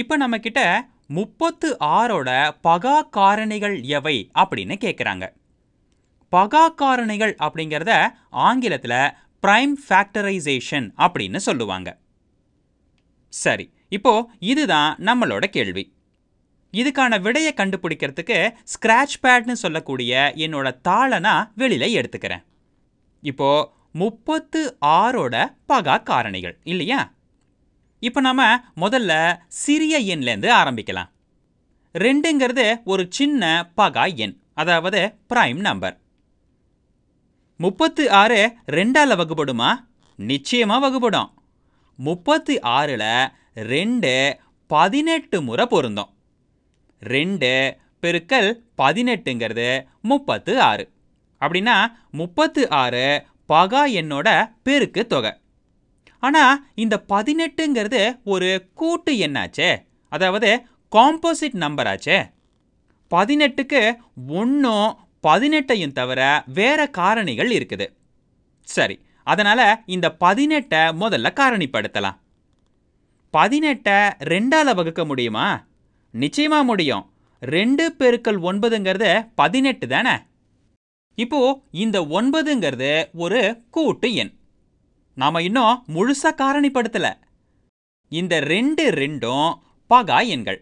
இப்போ நம்மக்கிட்ட முப்பத்து ஆறோட பகா காரணிகள் எவை அப்படின்னு கேட்குறாங்க பகா காரணிகள் அப்படிங்கிறத ஆங்கிலத்தில் ப்ரைம் ஃபேக்டரைசேஷன் அப்படின்னு சொல்லுவாங்க சரி இப்போ இதுதான் நம்மளோட கேள்வி இதுக்கான விடையை கண்டுபிடிக்கிறதுக்கு ஸ்க்ராட்ச் பேட்னு சொல்லக்கூடிய என்னோட தாளை நான் வெளியில் எடுத்துக்கிறேன் இப்போது முப்பத்து ஆறோட பகா காரணிகள் இல்லையா இப்போ நம்ம முதல்ல சிறிய எண்லேருந்து ஆரம்பிக்கலாம் ரெண்டுங்கிறது ஒரு சின்ன பகா எண் அதாவது பிரைம் நம்பர் முப்பத்து ஆறு ரெண்டால் வகுப்படுமா நிச்சயமாக வகுப்படும் முப்பத்து ஆறில் ரெண்டு பதினெட்டு முறை பொருந்தோம் ரெண்டு பெருக்கல் பதினெட்டுங்கிறது முப்பத்து ஆறு அப்படின்னா முப்பத்து ஆறு பகா எண்ணோட பெருக்கு தொகை ஆனால் இந்த பதினெட்டுங்கிறது ஒரு கூட்டு எண்ணாச்சே அதாவது காம்போசிட் நம்பராச்சே பதினெட்டுக்கு ஒன்றும் பதினெட்டையும் தவிர வேற காரணிகள் இருக்குது சரி அதனால் இந்த பதினெட்டை முதல்ல காரணிப்படுத்தலாம் பதினெட்டை ரெண்டால் வகுக்க முடியுமா நிச்சயமாக முடியும் ரெண்டு பெருக்கள் ஒன்பதுங்கிறது பதினெட்டு தானே இப்போது இந்த ஒன்பதுங்கிறது ஒரு கூட்டு எண் நாம இன்னும் முழுசா காரணிப்படுத்தல இந்த ரெண்டு ரெண்டும் பகா எண்கள்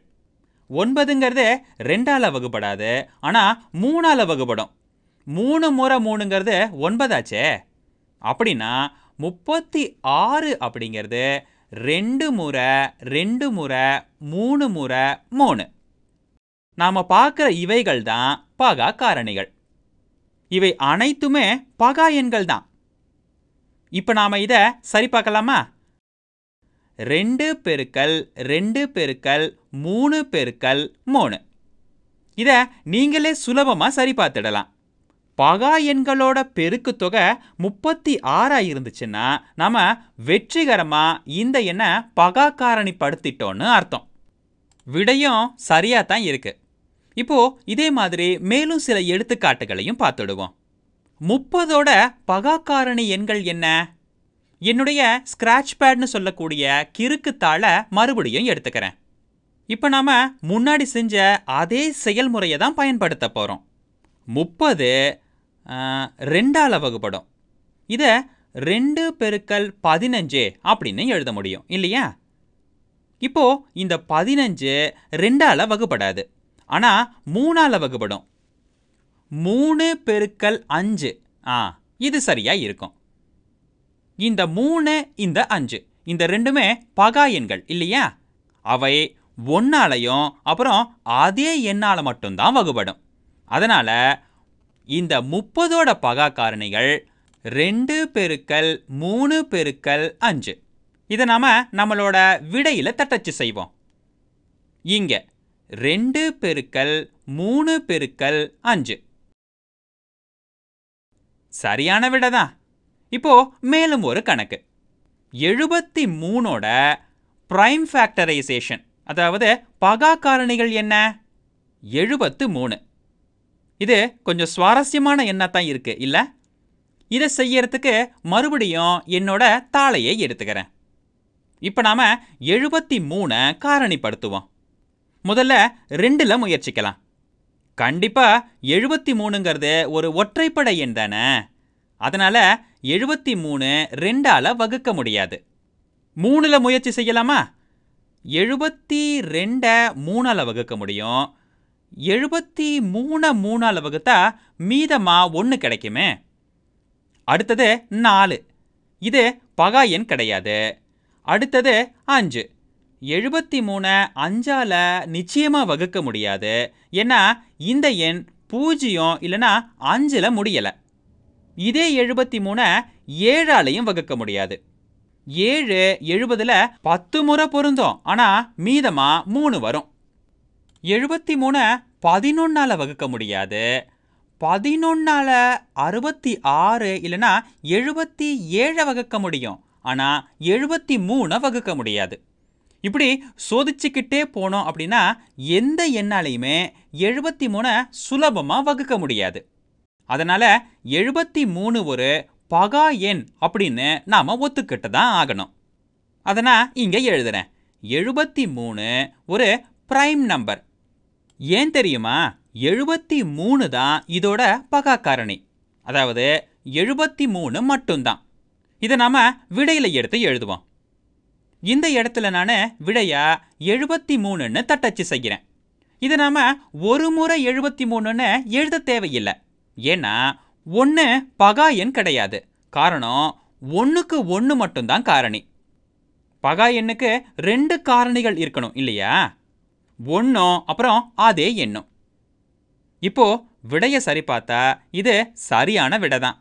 ஒன்பதுங்கிறது ரெண்டால் வகுப்படாது ஆனால் மூணால் வகுப்படும் மூணு முறை மூணுங்கிறது ஒன்பதாச்சே அப்படின்னா முப்பத்தி ஆறு அப்படிங்கிறது ரெண்டு முறை ரெண்டு முறை மூணு முறை மூணு நாம் பார்க்குற இவைகள் தான் பகா காரணிகள் இவை அனைத்துமே பகா எண்கள் தான் இப்போ நாம் இதை சரி பார்க்கலாமா ரெண்டு பெருக்கல் ரெண்டு பெருக்கல் மூணு பெருக்கல் மூணு இதை நீங்களே சுலபமாக சரி பார்த்துடலாம் பகா எண்களோட பெருக்கு தொகை முப்பத்தி ஆறாக இருந்துச்சுன்னா நம்ம வெற்றிகரமாக இந்த எண்ணை பகா காரணிப்படுத்திட்டோன்னு அர்த்தம் விடையும் சரியாக தான் இருக்குது இப்போது இதே மாதிரி மேலும் சில எடுத்துக்காட்டுகளையும் பார்த்துடுவோம் முப்பதோட பகாக்காரணி எண்கள் என்ன என்னுடைய ஸ்க்ராட்ச் பேட்னு சொல்லக்கூடிய கிறுக்கு மறுபடியும் எடுத்துக்கிறேன் இப்போ நாம் முன்னாடி செஞ்ச அதே செயல்முறையை தான் பயன்படுத்த போகிறோம் முப்பது ரெண்டால் வகுப்படும் இதை ரெண்டு பெருக்கல் பதினஞ்சு அப்படின்னு எழுத முடியும் இல்லையா இப்போது இந்த பதினஞ்சு ரெண்டால் வகுப்படாது ஆனால் மூணால் வகுப்படும் மூணு பெருக்கல் அஞ்சு ஆ இது சரியாக இருக்கும் இந்த மூணு இந்த அஞ்சு இந்த ரெண்டுமே பகா எண்கள் இல்லையா அவை ஒன்னாலையும் அப்புறம் அதே எண்ணால் மட்டும்தான் வகுபடும் அதனால் இந்த முப்பதோட பகா காரணிகள் ரெண்டு பெருக்கல் மூணு பெருக்கல் அஞ்சு இதை நாம் நம்மளோட விடையில் தட்டச்சு செய்வோம் இங்கே ரெண்டு பெருக்கல் மூணு பெருக்கல் அஞ்சு சரியான விட தான் இப்போ மேலும் ஒரு கணக்கு எழுபத்தி மூணோட ப்ரைம் ஃபேக்டரைசேஷன் அதாவது பகா காரணிகள் என்ன எழுபத்து மூணு இது கொஞ்சம் சுவாரஸ்யமான எண்ணத்தான் இருக்கு இல்ல இல்லை இதை செய்யறதுக்கு மறுபடியும் என்னோட தாளையை எடுத்துக்கிறேன் இப்போ நாம எழுபத்தி மூணை காரணிப்படுத்துவோம் முதல்ல ரெண்டில் முயற்சிக்கலாம் கண்டிப்பா எழுபத்தி மூணுங்கிறது ஒரு ஒற்றைப்படை எண் தானே அதனால எழுபத்தி மூணு ரெண்டால வகுக்க முடியாது மூணுல முயற்சி செய்யலாமா எழுபத்தி ரெண்டை மூணால் வகுக்க முடியும் எழுபத்தி மூணை மூணால் வகுத்தா மீதமாக ஒன்று கிடைக்குமே அடுத்தது நாலு இது பகா எண் கிடையாது அடுத்தது அஞ்சு எழுபத்தி மூணை அஞ்சால் நிச்சயமாக வகுக்க முடியாது ஏன்னா இந்த எண் பூஜ்ஜியம் இல்லைனா அஞ்சில் முடியலை இதே எழுபத்தி மூணை ஏழாலையும் வகுக்க முடியாது ஏழு எழுபதில் பத்து முறை பொருந்தோம் ஆனால் மீதமாக மூணு வரும் எழுபத்தி மூணை பதினொன்னால் வகுக்க முடியாது பதினொன்னால் அறுபத்தி ஆறு இல்லைனா எழுபத்தி ஏழை வகுக்க முடியும் ஆனால் எழுபத்தி மூணை வகுக்க முடியாது இப்படி சோதிச்சுக்கிட்டே போனோம் அப்படின்னா எந்த எண்ணாலையுமே எழுபத்தி மூணை சுலபமாக வகுக்க முடியாது அதனால் எழுபத்தி மூணு ஒரு பகா எண் அப்படின்னு நாம் ஒத்துக்கிட்டு தான் ஆகணும் அதை நான் இங்கே எழுதுறேன் எழுபத்தி மூணு ஒரு ப்ரைம் நம்பர் ஏன் தெரியுமா எழுபத்தி மூணு தான் இதோட பகா காரணி அதாவது எழுபத்தி மூணு மட்டும்தான் இதை நாம் விடையில் எடுத்து எழுதுவோம் இந்த இடத்துல நான் விடையா எழுபத்தி மூணுன்னு தட்டச்சு செய்கிறேன் இதை நாம் ஒரு முறை எழுபத்தி மூணுன்னு எழுத தேவையில்லை ஏன்னா ஒன்று பகா எண் கிடையாது காரணம் ஒன்றுக்கு ஒன்று மட்டும்தான் காரணி பகா எண்ணுக்கு ரெண்டு காரணிகள் இருக்கணும் இல்லையா ஒன்றும் அப்புறம் அதே எண்ணும் இப்போது விடையை சரி பார்த்தா இது சரியான விடை தான்